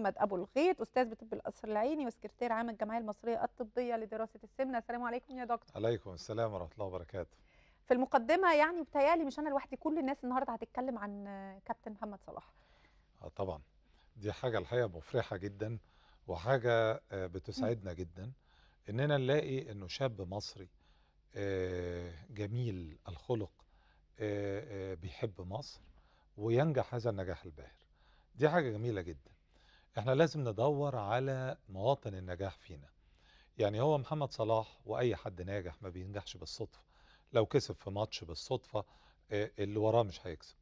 محمد ابو الغيط استاذ بطب القصر العيني وسكرتير عام الجمعيه المصريه الطبيه لدراسه السمنه السلام عليكم يا دكتور عليكم السلام ورحمه الله وبركاته في المقدمه يعني بتيالي مش انا لوحدي كل الناس النهارده هتتكلم عن كابتن محمد صلاح اه طبعا دي حاجه الحقيقه مفرحه جدا وحاجه آه، بتسعدنا جدا اننا نلاقي انه شاب مصري آه، جميل الخلق آه، بيحب مصر وينجح هذا النجاح الباهر دي حاجه جميله جدا احنا لازم ندور على مواطن النجاح فينا يعني هو محمد صلاح واي حد ناجح ما بينجحش بالصدفه لو كسب في ماتش بالصدفه آه، اللي وراه مش هيكسب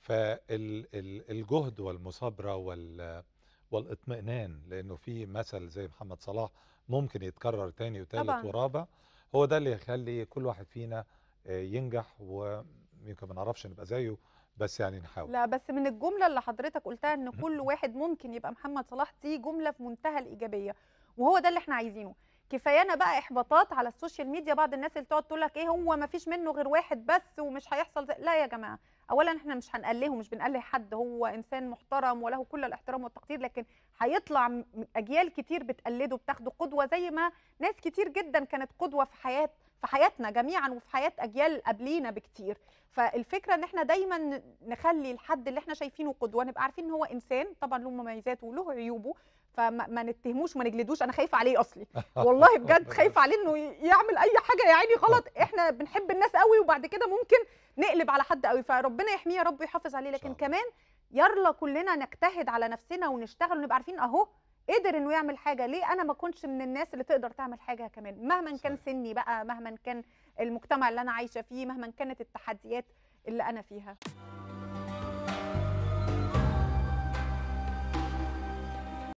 فالجهد والمثابره وال والاطمئنان لانه في مثل زي محمد صلاح ممكن يتكرر تاني وتالت ورابع هو ده اللي يخلي كل واحد فينا آه، ينجح ويمكن ما نعرفش نبقى زيه بس يعني نحاول لا بس من الجمله اللي حضرتك قلتها ان كل واحد ممكن يبقى محمد صلاح دي جمله في منتهى الايجابيه وهو ده اللي احنا عايزينه كفايانا بقى احباطات على السوشيال ميديا بعض الناس اللي تقعد تقول لك ايه هو ما فيش منه غير واحد بس ومش هيحصل زي... لا يا جماعه اولا احنا مش هنقله مش بنقله حد هو انسان محترم وله كل الاحترام والتقدير لكن هيطلع اجيال كتير بتقلده بتاخده قدوه زي ما ناس كتير جدا كانت قدوه في حياه في حياتنا جميعا وفي حياه اجيال قبلينا بكتير فالفكره ان احنا دايما نخلي الحد اللي احنا شايفينه قدوه نبقى عارفين ان هو انسان طبعا له مميزاته وله عيوبه فما نتهموش ما نجلدوش انا خايفه عليه اصلي والله بجد خايفه عليه انه يعمل اي حاجه يا عيني غلط احنا بنحب الناس قوي وبعد كده ممكن نقلب على حد قوي فربنا يحميه يا رب ويحافظ عليه لكن كمان يلا كلنا نجتهد على نفسنا ونشتغل ونبقى عارفين اهو قدر انه يعمل حاجه ليه انا ما كنتش من الناس اللي تقدر تعمل حاجه كمان مهما كان سني بقى مهما كان المجتمع اللي انا عايشه فيه مهما كانت التحديات اللي انا فيها